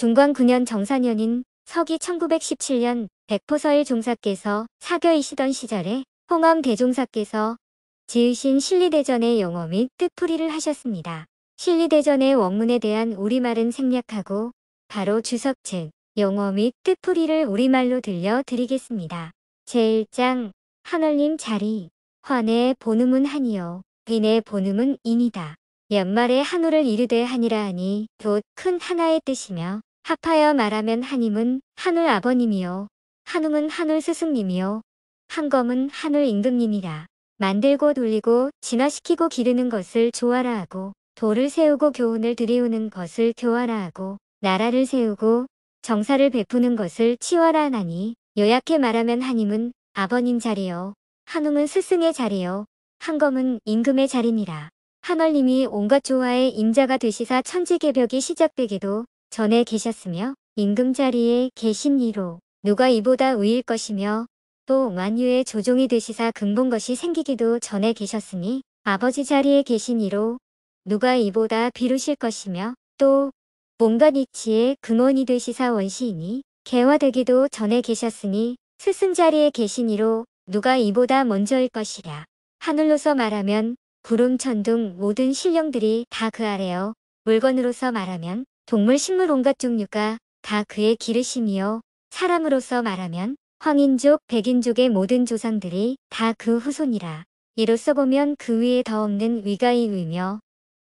중관 9년 정사년인 서기 1917년 백포서일 종사께서 사교이시던 시절에 홍암 대종사께서 지으신 실리대전의 영어 및 뜻풀이를 하셨습니다. 실리대전의 원문에 대한 우리말은 생략하고 바로 주석 책 영어 및 뜻풀이를 우리말로 들려드리겠습니다. 제1장 하늘님 자리 환의 본음은 한이요 빈의 본음은 인이다. 연말에 한우를 이르되 하니라 하니 곧 큰 하나의 뜻이며 합하여 말하면 하님은 하늘 아버님이요. 한웅은 하늘 스승님이요. 한검은 하늘 임금님이라. 만들고 돌리고 진화시키고 기르는 것을 조화라 하고 도를 세우고 교훈을 들이우는 것을 교화라 하고 나라를 세우고 정사를 베푸는 것을 치화라 하나니 요약해 말하면 하님은 아버님 자리요. 한웅은 스승의 자리요. 한검은 임금의 자리니라. 하늘님이 온갖 조화의 임자가 되시사 천지개벽이 시작되기도 전에 계셨으며 임금 자리에 계신 이로 누가 이보다 위일 것이며 또 만유의 조종이 되시사 근본 것이 생기기도 전에 계셨으니 아버지 자리에 계신 이로 누가 이보다 비루실 것이며 또 몸과 이치의 근원이 되시사 원시이니 개화되기도 전에 계셨으니 스승 자리에 계신 이로 누가 이보다 먼저일 것이랴 하늘로서 말하면 구름 천둥 모든 신령들이 다 그 아래요 물건으로서 말하면 동물, 식물 온갖 종류가 다 그의 기르심이요. 사람으로서 말하면 황인족, 백인족의 모든 조상들이 다 그 후손이라. 이로써 보면 그 위에 더 없는 위가 이 위며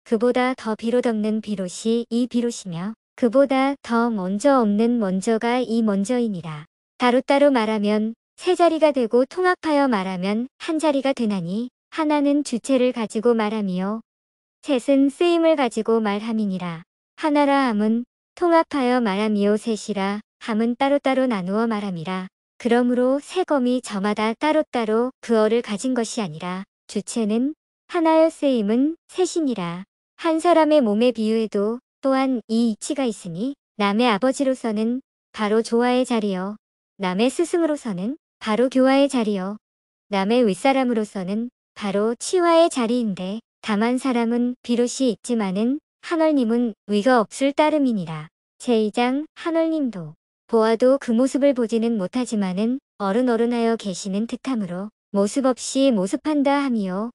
그보다 더 비롯 없는 비롯이 이 비롯이며 그보다 더 먼저 없는 먼저가 이 먼저이니라. 따로따로 말하면 세 자리가 되고 통합하여 말하면 한 자리가 되나니 하나는 주체를 가지고 말함이요. 셋은 쓰임을 가지고 말함이니라. 하나라 함은 통합하여 말함이요 셋이라 함은 따로따로 나누어 말함이라. 그러므로 세 검이 저마다 따로따로 그어를 가진 것이 아니라 주체는 하나여 쓰임은 셋이니라. 한 사람의 몸에비유해도 또한 이 이치가 있으니 남의 아버지로서는 바로 조화의 자리요. 남의 스승으로서는 바로 교화의 자리요. 남의 윗사람으로서는 바로 치화의 자리인데 다만 사람은 비롯이 있지만은 하늘님은 위가 없을 따름이니라. 제2장 한월님도 보아도 그 모습을 보지는 못하지만은 어른어른하여 계시는 듯하므로 모습 없이 모습한다 하미요.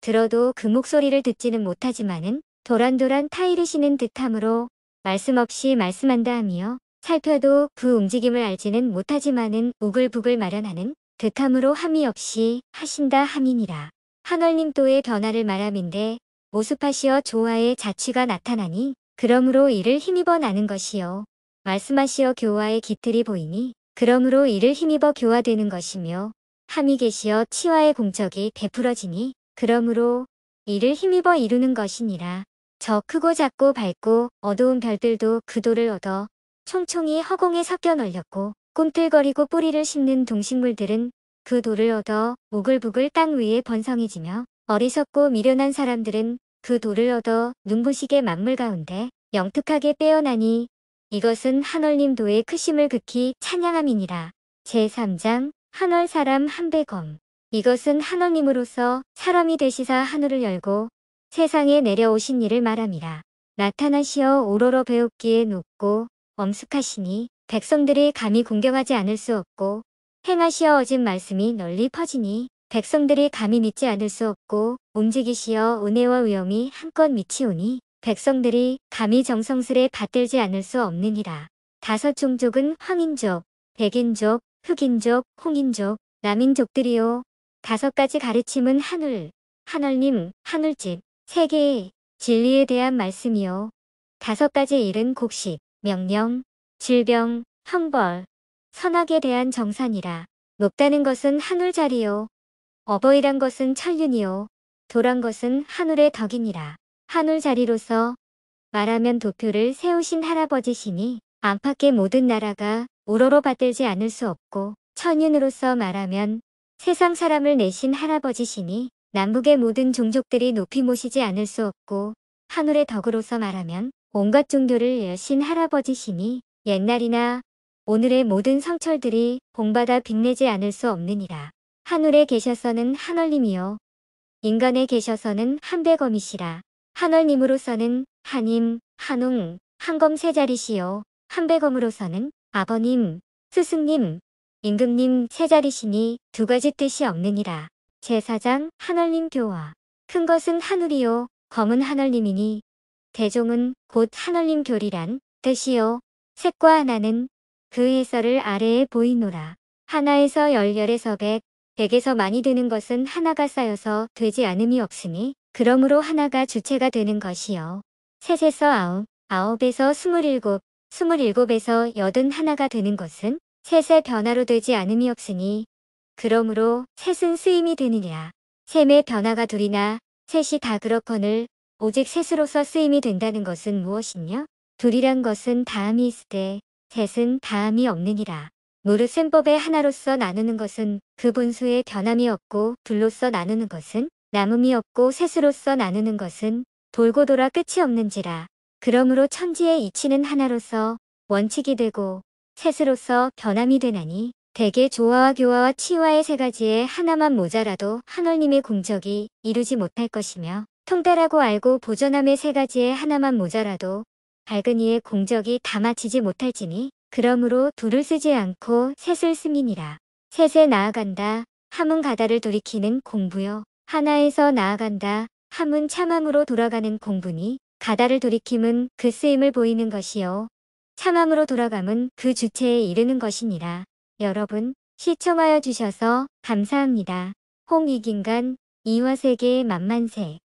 들어도 그 목소리를 듣지는 못하지만은 도란도란 타이르시는 듯하므로 말씀 없이 말씀한다 하미요. 살펴도 그 움직임을 알지는 못하지만은 우글부글 마련하는 듯함으로 함이 없이 하신다 함이니라. 한월님 또의 변화를 말함인데 모스파시어 조화의 자취가 나타나니 그러므로 이를 힘입어 나는 것이요. 말씀하시어 교화의 깃틀이 보이니 그러므로 이를 힘입어 교화되는 것이며 함이 계시어 치와의 공적이 베풀어지니 그러므로 이를 힘입어 이루는 것이니라. 저 크고 작고 밝고 어두운 별들도 그 도를 얻어 총총히 허공에 섞여 널렸고 꿈틀거리고 뿌리를 씹는 동식물들은 그 돌을 얻어 오글부글 땅 위에 번성해지며 어리석고 미련한 사람들은 그 돌을 얻어 눈부시게 만물 가운데 영특하게 빼어나니 이것은 한월님 도의 크심을 극히 찬양함이니라. 제3장 한월 사람 한배검 이것은 한월님으로서 사람이 되시사 하늘을 열고 세상에 내려오신 이를 말함이라. 나타나시어 오로로 배우기에 높고 엄숙하시니 백성들이 감히 공경하지 않을 수 없고 행하시어 어진 말씀이 널리 퍼지니 백성들이 감히 믿지 않을 수 없고 움직이시어 은혜와 위험이 한껏 미치오니 백성들이 감히 정성스레 받들지 않을 수 없느니라. 다섯 종족은 황인족, 백인족, 흑인족, 홍인족, 남인족들이요. 다섯 가지 가르침은 하늘, 하늘님, 하늘집, 세계의 진리에 대한 말씀이요. 다섯 가지 일은 곡식, 명령, 질병, 형벌, 선악에 대한 정산이라. 높다는 것은 하늘 자리요. 어버이란 것은 천륜이요. 도란 것은 한울의 덕이니라. 한울 자리로서 말하면 도표를 세우신 할아버지시니 안팎의 모든 나라가 우러러 받들지 않을 수 없고 천윤으로서 말하면 세상 사람을 내신 할아버지시니 남북의 모든 종족들이 높이 모시지 않을 수 없고 한울의 덕으로서 말하면 온갖 종교를 여신 할아버지시니 옛날이나 오늘의 모든 성철들이 봉받아 빛내지 않을 수 없느니라. 하늘에 계셔서는 한얼님이요. 인간에 계셔서는 한백엄이시라. 한얼님으로서는 한임, 한웅, 한검 세 자리시요. 한백엄으로서는 아버님, 스승님, 임금님 세 자리시니 두 가지 뜻이 없느니라. 제사장 한얼님 교와 큰 것은 하늘이요 검은 하늘님이니 대종은 곧 하늘님 교리란 뜻이요 색과 하나는 그 해설을 아래에 보이노라 하나에서 열열에서 백 100에서 많이 되는 것은 하나가 쌓여서 되지 않음이 없으니 그러므로 하나가 주체가 되는 것이요. 셋에서 아홉, 아홉에서 스물일곱, 스물일곱에서 여든 하나가 되는 것은 셋의 변화로 되지 않음이 없으니 그러므로 셋은 쓰임이 되느냐. 셈의 변화가 둘이나 셋이 다 그렇거늘 오직 셋으로서 쓰임이 된다는 것은 무엇이냐? 둘이란 것은 다함이 있으되 셋은 다함이 없느니라. 무르셈법의 하나로서 나누는 것은 그 분수의 변함이 없고 둘로서 나누는 것은 남음이 없고 셋으로서 나누는 것은 돌고 돌아 끝이 없는지라. 그러므로 천지의 이치는 하나로서 원칙이 되고 셋으로서 변함이 되나니 대개 조화와 교화와 치화의 세 가지에 하나만 모자라도 하늘님의 공적이 이루지 못할 것이며 통달하고 알고 보존함의 세 가지에 하나만 모자라도 밝은 이의 공적이 다 마치지 못할지니 그러므로 둘을 쓰지 않고 셋을 쓰민이라. 셋에 나아간다. 함은 가다를 돌이키는 공부요. 하나에서 나아간다. 함은 참함으로 돌아가는 공부니 가다를 돌이킴은 그 쓰임을 보이는 것이요. 참함으로 돌아감은 그 주체에 이르는 것이니라. 여러분 시청하여 주셔서 감사합니다. 홍익인간 이화세계 만만세